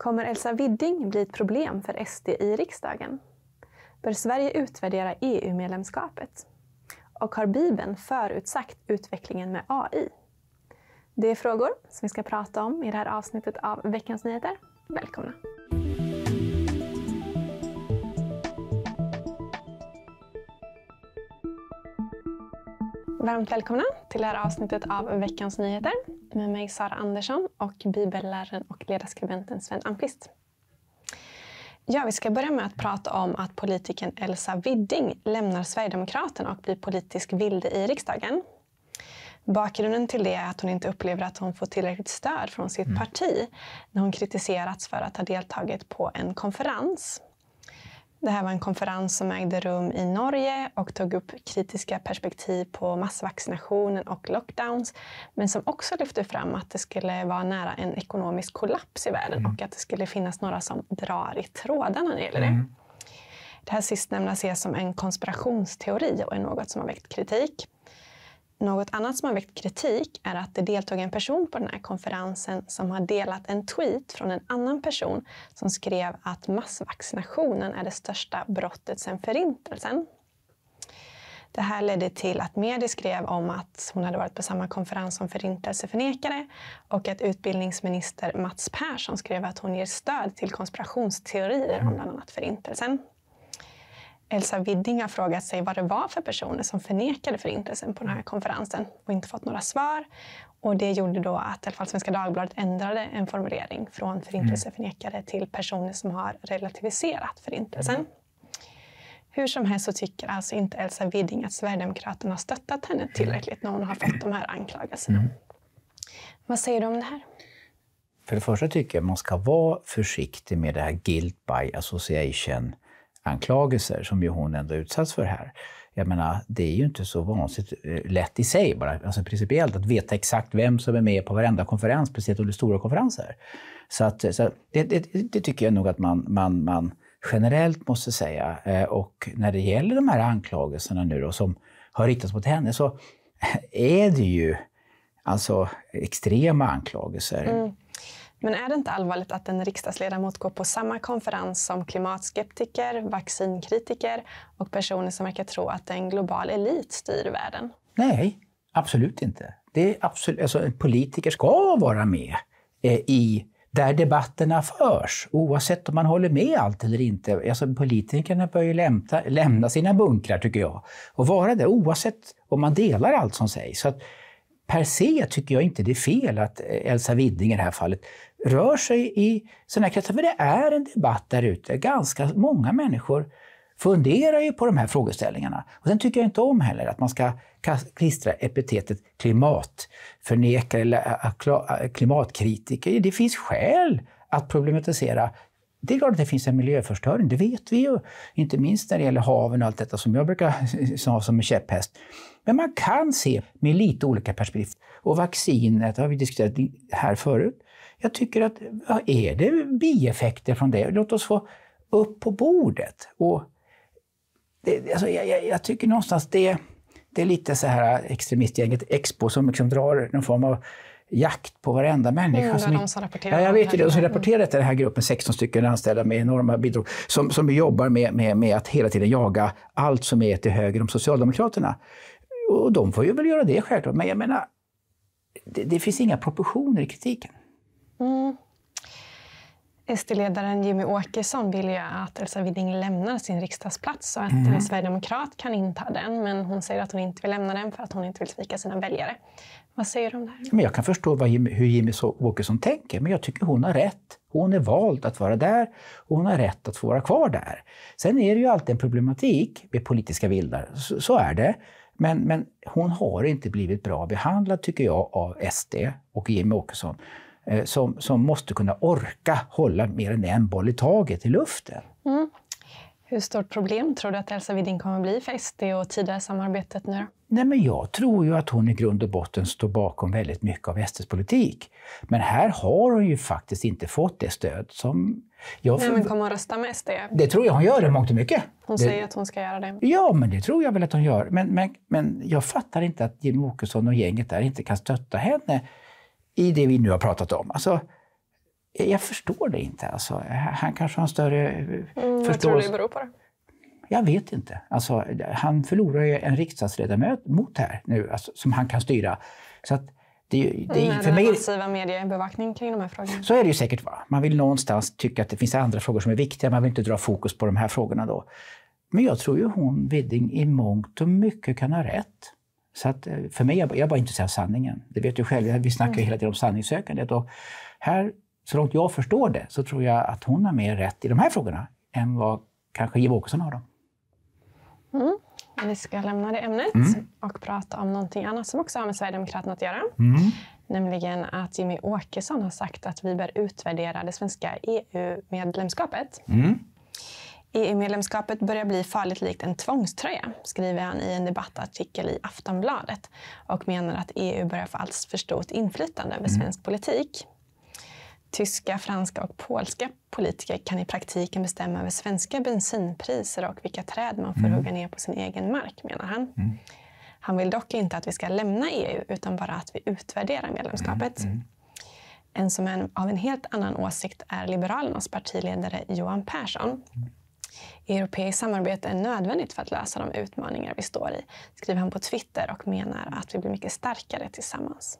Kommer Elsa Widding bli ett problem för SD i riksdagen? Bör Sverige utvärdera EU-medlemskapet? Och har Bibeln förutsagt utvecklingen med AI? Det är frågor som vi ska prata om i det här avsnittet av Veckans Nyheter. Välkomna! Varmt välkomna till det här avsnittet av Veckans Nyheter med mig Sara Andersson och bibelläraren och ledarskribenten Sven Almqvist. Ja, vi ska börja med att prata om att politikern Elsa Widding lämnar Sverigedemokraterna och blir politisk vilde i riksdagen. Bakgrunden till det är att hon inte upplever att hon får tillräckligt stöd från sitt mm. parti när hon kritiserats för att ha deltagit på en konferens det här var en konferens som ägde rum i Norge och tog upp kritiska perspektiv på massvaccinationen och lockdowns, men som också lyfte fram att det skulle vara nära en ekonomisk kollaps i världen mm. och att det skulle finnas några som drar i trådarna när det gäller det. Mm. Det här sistnämnda ses som en konspirationsteori och är något som har väckt kritik. Något annat som har väckt kritik är att det deltog en person på den här konferensen som har delat en tweet från en annan person som skrev att massvaccinationen är det största brottet sedan Förintelsen. Det här ledde till att medier skrev om att hon hade varit på samma konferens som förintelseförnekare och att utbildningsminister Mats Persson skrev att hon ger stöd till konspirationsteorier om bland annat Förintelsen. Elsa Widding har frågat sig vad det var för personer som förnekade Förintelsen på den här konferensen och inte fått några svar. Och det gjorde då att i alla fall Svenska Dagbladet ändrade en formulering från förintelseförnekare mm. till personer som har relativiserat Förintelsen. Mm. Hur som helst så tycker alltså inte Elsa Widding att Sverigedemokraterna har stöttat henne mm. tillräckligt när hon har fått de här anklagelserna. Mm. Vad säger du om det här? För det första tycker jag att man ska vara försiktig med det här guilt by association anklagelser som ju hon ändå utsatts för här. Jag menar, det är ju inte så vansinnigt eh, lätt i sig bara, alltså principiellt, att veta exakt vem som är med på varenda konferens, speciellt under stora konferenser. Så, att, så det, det, det, tycker jag nog att man, man, man generellt måste säga. Eh, och när det gäller de här anklagelserna nu då, som har riktats mot henne, så är det ju alltså extrema anklagelser. Mm. Men är det inte allvarligt att en riksdagsledamot går på samma konferens som klimatskeptiker, vaccinkritiker och personer som verkar tro att en global elit styr världen? Nej, absolut inte. Det är absolut, alltså, politiker ska vara med eh, i där debatterna förs, oavsett om man håller med allt eller inte. Alltså, politikerna bör ju lämna, lämna sina bunkrar, tycker jag, och vara där oavsett om man delar allt som sägs. Så att, per se tycker jag inte det är fel att eh, Elsa Widding i det här fallet rör sig i sådana här kretsar. För det är en debatt där ute. Ganska många människor funderar ju på de här frågeställningarna. Och sen tycker jag inte om heller att man ska klistra epitetet klimatförnekare eller eh, eh, klimatkritiker. Det finns skäl att problematisera det är klart att det finns en miljöförstöring, det vet vi ju. Inte minst när det gäller haven och allt detta som jag brukar ha som en käpphäst. Men man kan se med lite olika perspektiv. Och vaccinet har vi diskuterat här förut. Jag tycker att, vad är det bieffekter från det? Låt oss få upp på bordet. Och det, alltså, jag, jag, jag, tycker någonstans det, det är lite så här extremistgänget Expo som liksom drar någon form av jakt på varenda människa. Mm, som, de som rapporterar. Ja, jag vet ju det. De som rapporterar i den här gruppen, 16 stycken anställda med enorma bidrag, som, som jobbar med, med, med att hela tiden jaga allt som är till höger om Socialdemokraterna. Och de får ju väl göra det självklart, men jag menar, det, det finns inga proportioner i kritiken. Mm. SD-ledaren Jimmy Åkesson vill ju att Elsa Widding lämnar sin riksdagsplats så att mm. en eh, sverigedemokrat kan inta den. Men hon säger att hon inte vill lämna den för att hon inte vill svika sina väljare. Vad säger du om det här? Men jag kan förstå vad, hur Jimmy Åkesson tänker, men jag tycker hon har rätt. Hon är vald att vara där och hon har rätt att få vara kvar där. Sen är det ju alltid en problematik med politiska vildar, så, så är det. Men, men hon har inte blivit bra behandlad, tycker jag, av SD och Jimmy Åkesson. Eh, som, som måste kunna orka hålla mer än en boll i taget i luften. Mm. Hur stort problem tror du att Elsa Widding kommer bli för SD och tidigare samarbetet nu? Nej, men jag tror ju att hon i grund och botten står bakom väldigt mycket av SDs politik. Men här har hon ju faktiskt inte fått det stöd som... Jag Nej, men kommer hon rösta med SD? Det tror jag hon gör i mångt och mycket. Hon det... säger att hon ska göra det. Ja, men det tror jag väl att hon gör. Men, men, men jag fattar inte att Jimmie Åkesson och gänget där inte kan stötta henne i det vi nu har pratat om. Alltså, jag förstår det inte. Alltså, han kanske har en större eh, mm, förståelse. Vad tror du det beror på? Det? Jag vet inte. Alltså, han förlorar ju en riksdagsledamot här nu alltså, som han kan styra. Så att det, det, mm, för mig, massiva mediebevakning kring de här frågorna. Så är det ju säkert. Va? Man vill någonstans tycka att det finns andra frågor som är viktiga. Man vill inte dra fokus på de här frågorna då. Men jag tror ju hon, Widding, i mångt och mycket kan ha rätt. Så att, eh, för mig, jag, är bara intresserad av sanningen. Det vet du själv, vi snackar mm. hela tiden om sanningssökandet. Och här så långt jag förstår det så tror jag att hon har mer rätt i de här frågorna än vad kanske Jimmie Åkesson har dem. Mm. Vi ska lämna det ämnet mm. och prata om någonting annat som också har med Sverigedemokraterna att göra. Mm. Nämligen att Jimmy Åkesson har sagt att vi bör utvärdera det svenska EU-medlemskapet. Mm. EU-medlemskapet börjar bli farligt likt en tvångströja, skriver han i en debattartikel i Aftonbladet och menar att EU börjar få allt för stort inflytande över mm. svensk politik. Tyska, franska och polska politiker kan i praktiken bestämma över svenska bensinpriser och vilka träd man får mm. hugga ner på sin egen mark, menar han. Mm. Han vill dock inte att vi ska lämna EU, utan bara att vi utvärderar medlemskapet. Mm, mm. En som är av en helt annan åsikt är Liberalernas partiledare Johan Persson. Europeiskt samarbete är nödvändigt för att lösa de utmaningar vi står i, skriver han på Twitter och menar att vi blir mycket starkare tillsammans.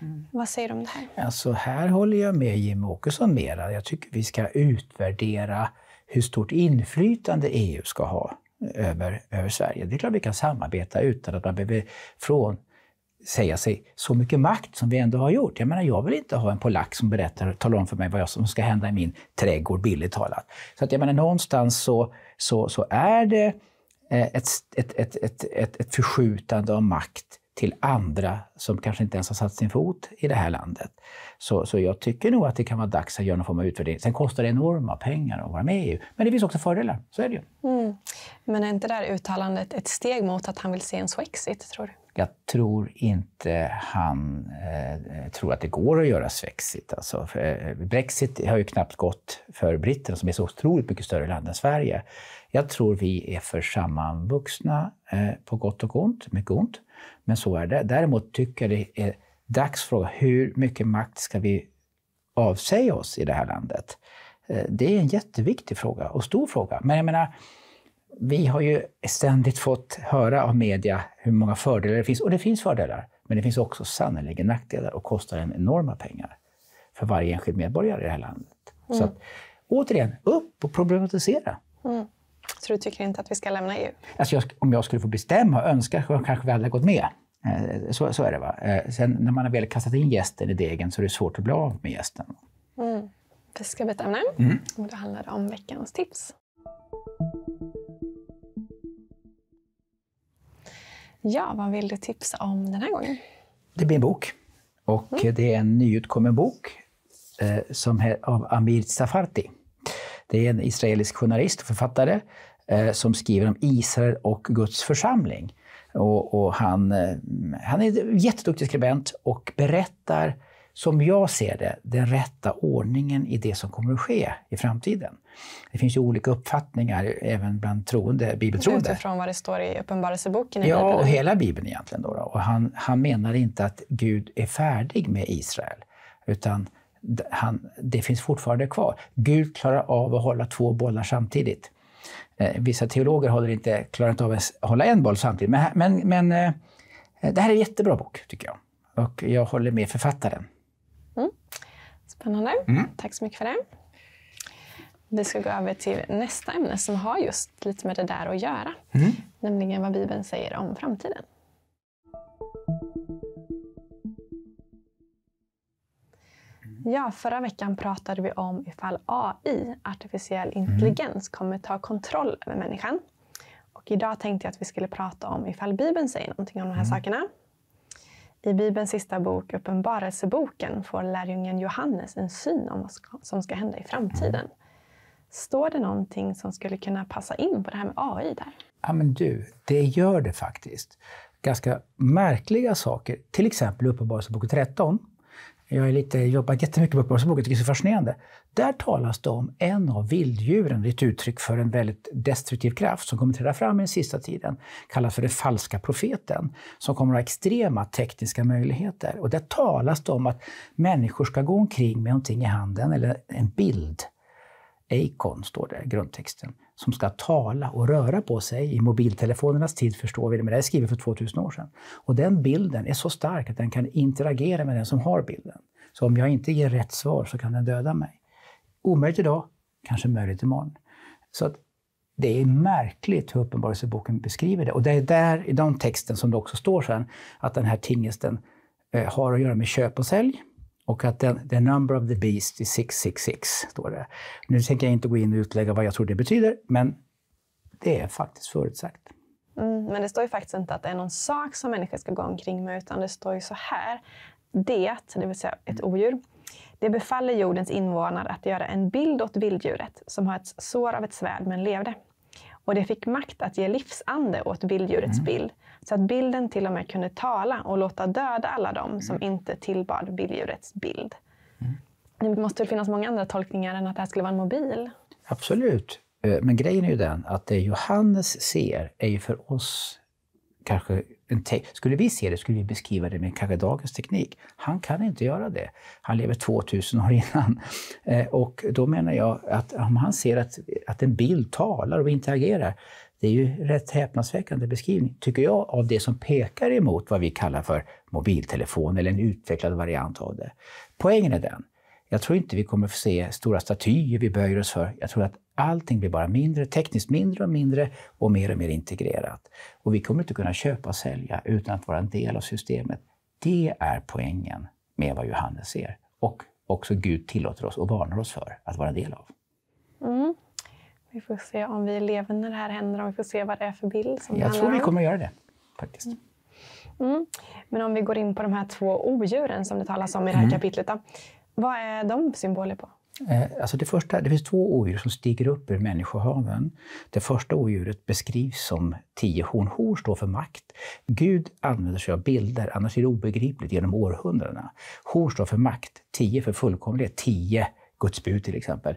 Mm. Vad säger du om det här? Alltså, här håller jag med Jim Åkesson mera. Jag tycker vi ska utvärdera hur stort inflytande EU ska ha eh, över, över Sverige. Det är klart vi kan samarbeta utan att man behöver från säga sig så mycket makt som vi ändå har gjort. Jag menar, jag vill inte ha en polack som berättar och talar om för mig vad som ska hända i min trädgård, billigt talat. Så att jag menar, någonstans så, så, så är det eh, ett, ett, ett, ett, ett, ett förskjutande av makt till andra som kanske inte ens har satt sin fot i det här landet. Så, så jag tycker nog att det kan vara dags att göra någon form av utvärdering. Sen kostar det enorma pengar att vara med i EU, men det finns också fördelar. Så är det ju. Mm. Men är inte det här uttalandet ett steg mot att han vill se en Swexit, tror du? Jag tror inte han eh, tror att det går att göra svexit. Alltså, eh, Brexit har ju knappt gått för britterna som är så otroligt mycket större land än Sverige. Jag tror vi är för sammanvuxna eh, på gott och ont, mycket ont. Men så är det. Däremot tycker jag det är dags att fråga hur mycket makt ska vi avsäga oss i det här landet? Eh, det är en jätteviktig fråga och stor fråga. Men jag menar, vi har ju ständigt fått höra av media hur många fördelar det finns. Och det finns fördelar, men det finns också sannerligen nackdelar och kostar en enorma pengar för varje enskild medborgare i det här landet. Mm. Så att, återigen, upp och problematisera. Mm. Så du tycker inte att vi ska lämna EU? Alltså jag, om jag skulle få bestämma och önska så kanske vi hade gått med. Eh, så, så är det. Va? Eh, sen när man har väl kastat in gästen i degen så är det svårt att bli av med gästen. Mm. Vi ska byta ämne. Mm. Och då handlar det om veckans tips. Ja, vad vill du tipsa om den här gången? Det blir en bok. Och mm. det är en nyutkommen bok eh, som är av Amir Safarti. Det är en israelisk journalist och författare eh, som skriver om Israel och Guds församling. Och, och han, eh, han är en jätteduktig skribent och berättar som jag ser det, den rätta ordningen i det som kommer att ske i framtiden. Det finns ju olika uppfattningar även bland troende, bibeltroende. Utifrån vad det står i Uppenbarelseboken? Ja, och hela Bibeln egentligen. Då, då. Och han, han menar inte att Gud är färdig med Israel, utan han, det finns fortfarande kvar. Gud klarar av att hålla två bollar samtidigt. Eh, vissa teologer håller inte, klarar inte av att hålla en boll samtidigt. Men, men, men eh, det här är en jättebra bok, tycker jag. Och jag håller med författaren. Spännande. Mm. Tack så mycket för det. Vi ska gå över till nästa ämne som har just lite med det där att göra. Mm. Nämligen vad Bibeln säger om framtiden. Ja, förra veckan pratade vi om ifall AI, artificiell mm. intelligens, kommer ta kontroll över människan. Och idag tänkte jag att vi skulle prata om ifall Bibeln säger någonting om de här mm. sakerna. I Bibelns sista bok, Uppenbarelseboken, får lärjungen Johannes en syn om vad som ska hända i framtiden. Står det någonting som skulle kunna passa in på det här med AI där? Ja, men du, det gör det faktiskt. Ganska märkliga saker, till exempel Uppenbarelseboken 13, jag har jobbat jättemycket på uppdragsboken, tycker det är så fascinerande. Där talas det om en av vilddjuren, det är ett uttryck för en väldigt destruktiv kraft som kommer träda fram i den sista tiden, kallas för den falska profeten, som kommer att ha extrema tekniska möjligheter. Och där talas det om att människor ska gå omkring med någonting i handen, eller en bild, Acon, står det i grundtexten, som ska tala och röra på sig. I mobiltelefonernas tid förstår vi det, men det är skrivet för 2000 år sedan. Och den bilden är så stark att den kan interagera med den som har bilden. Så om jag inte ger rätt svar så kan den döda mig. Omöjligt idag, kanske möjligt imorgon. Så att det är märkligt hur Uppenbarelseboken beskriver det. Och det är där, i den texten som det också står sen, att den här tingesten eh, har att göra med köp och sälj. Och att den, the number of the beast is 666, står det. Nu tänker jag inte gå in och utlägga vad jag tror det betyder, men det är faktiskt förutsagt. Mm, men det står ju faktiskt inte att det är någon sak som människan ska gå omkring med, utan det står ju så här. Det, det vill säga ett odjur, det befaller jordens invånare att göra en bild åt vilddjuret som har ett sår av ett svärd men levde. Och det fick makt att ge livsande åt vilddjurets mm. bild så att bilden till och med kunde tala och låta döda alla dem som mm. inte tillbad bilddjurets bild. Mm. Det måste väl finnas många andra tolkningar än att det här skulle vara en mobil? Absolut. Eh, men grejen är ju den att det Johannes ser är ju för oss kanske en Skulle vi se det skulle vi beskriva det med kanske dagens teknik. Han kan inte göra det. Han lever 2000 år innan. Eh, och då menar jag att om han ser att, att en bild talar och interagerar det är ju rätt häpnadsväckande beskrivning, tycker jag, av det som pekar emot vad vi kallar för mobiltelefon eller en utvecklad variant av det. Poängen är den, jag tror inte vi kommer få se stora statyer vi böjer oss för. Jag tror att allting blir bara mindre, tekniskt mindre och mindre och mer och mer integrerat. Och vi kommer inte kunna köpa och sälja utan att vara en del av systemet. Det är poängen med vad Johannes ser och också Gud tillåter oss och varnar oss för att vara en del av. Vi får se om vi lever när det här händer, om vi får se vad det är för bild som Jag tror vi kommer om. göra det, faktiskt. Mm. Mm. Men om vi går in på de här två odjuren som det talas om i det här mm. kapitlet. Då. Vad är de symboler på? Eh, alltså det, första, det finns två odjur som stiger upp ur människohaven. Det första odjuret beskrivs som tio horn. hornhor, står för makt. Gud använder sig av bilder, annars är det obegripligt genom århundradena. Hor står för makt, tio för fullkomlighet, tio Guds bud till exempel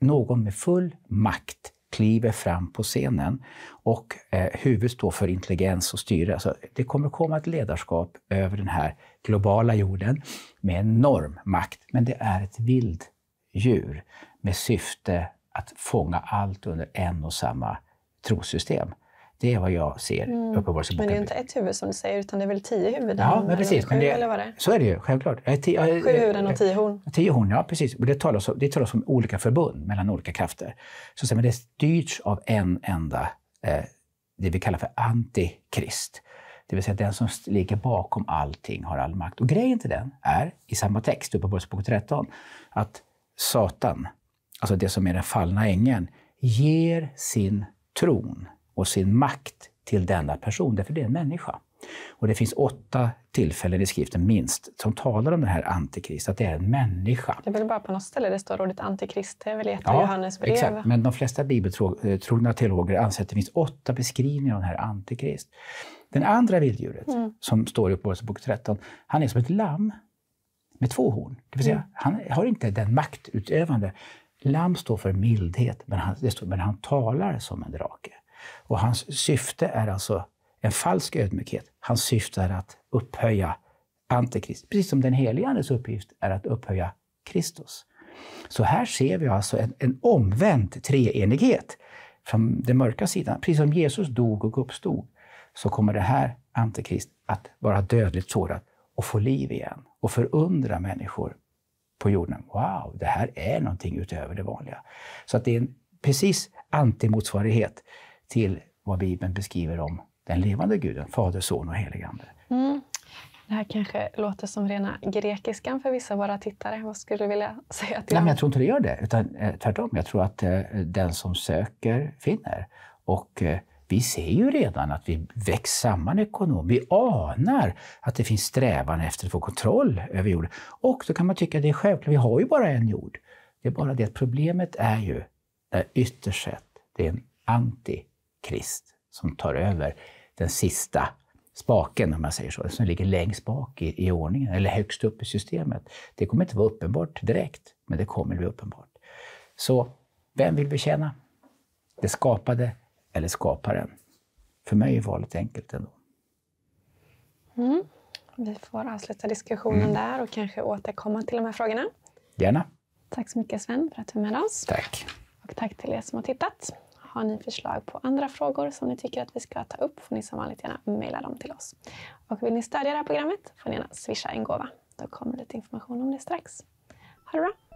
någon med full makt kliver fram på scenen och eh, huvudet står för intelligens och styre. Alltså, det kommer att komma ett ledarskap över den här globala jorden med enorm makt, men det är ett vilddjur med syfte att fånga allt under en och samma trossystem. Det är vad jag ser mm. uppenbarelseboken. Men det är inte ett huvud som du säger, utan det är väl tio huvuden? Ja, men precis. Sju, men det, eller vad det är? Så är det ju, självklart. Tio, Sju huvuden och tio horn? Tio horn, ja precis. Och det, talas om, det talas om olika förbund mellan olika krafter. Så, men det styrs av en enda, eh, det vi kallar för antikrist. Det vill säga den som ligger bakom allting har all makt. Och grejen till den är, i samma text, Uppenbarelseboken 13, att Satan, alltså det som är den fallna ängeln, ger sin tron och sin makt till denna person, därför det är en människa. Och det finns åtta tillfällen i skriften minst som talar om den här antikrist, att det är en människa. Det är väl bara på något ställe det står ordet antikrist, det är väl i ett ja, av Johannes brev? Exakt, men de flesta bibeltrogna eh, teologer anser att det finns åtta beskrivningar av den här antikrist. Den andra vilddjuret, mm. som står i Uppenbarelsebok 13, han är som ett lamm med två horn. Det vill säga, mm. han har inte den maktutövande. Lamm står för mildhet, men han, står, men han talar som en drake. Och hans syfte är alltså en falsk ödmjukhet. Hans syfte är att upphöja Antikrist, precis som den helige Andes uppgift är att upphöja Kristus. Så här ser vi alltså en, en omvänd treenighet från den mörka sidan. Precis som Jesus dog och uppstod, så kommer det här Antikrist att vara dödligt sårad och få liv igen och förundra människor på jorden. Wow, det här är någonting utöver det vanliga. Så att det är en precis antimotsvarighet till vad Bibeln beskriver om den levande guden, Fader, Son och Heligande. Mm. Det här kanske låter som rena grekiskan för vissa av våra tittare. Vad skulle du vilja säga till dem? Jag tror inte det gör det, utan eh, tvärtom. Jag tror att eh, den som söker finner. Och eh, vi ser ju redan att vi växer samman ekonomiskt. Vi anar att det finns strävan efter att få kontroll över jorden. Och så kan man tycka att det är självklart, vi har ju bara en jord. Det är bara det att problemet är ju, där ytterst sett, det är en anti krist som tar över den sista spaken, om man säger så, som ligger längst bak i, i ordningen, eller högst upp i systemet. Det kommer inte vara uppenbart direkt, men det kommer bli uppenbart. Så vem vill vi tjäna? Det skapade eller skaparen? För mig är valet enkelt ändå. Mm. Vi får avsluta diskussionen mm. där och kanske återkomma till de här frågorna. Gärna. Tack så mycket Sven för att du är med oss. Tack. Och tack till er som har tittat. Har ni förslag på andra frågor som ni tycker att vi ska ta upp får ni som vanligt gärna mejla dem till oss. Och vill ni stödja det här programmet får ni gärna swisha en gåva. Då kommer lite information om det strax. Ha det bra!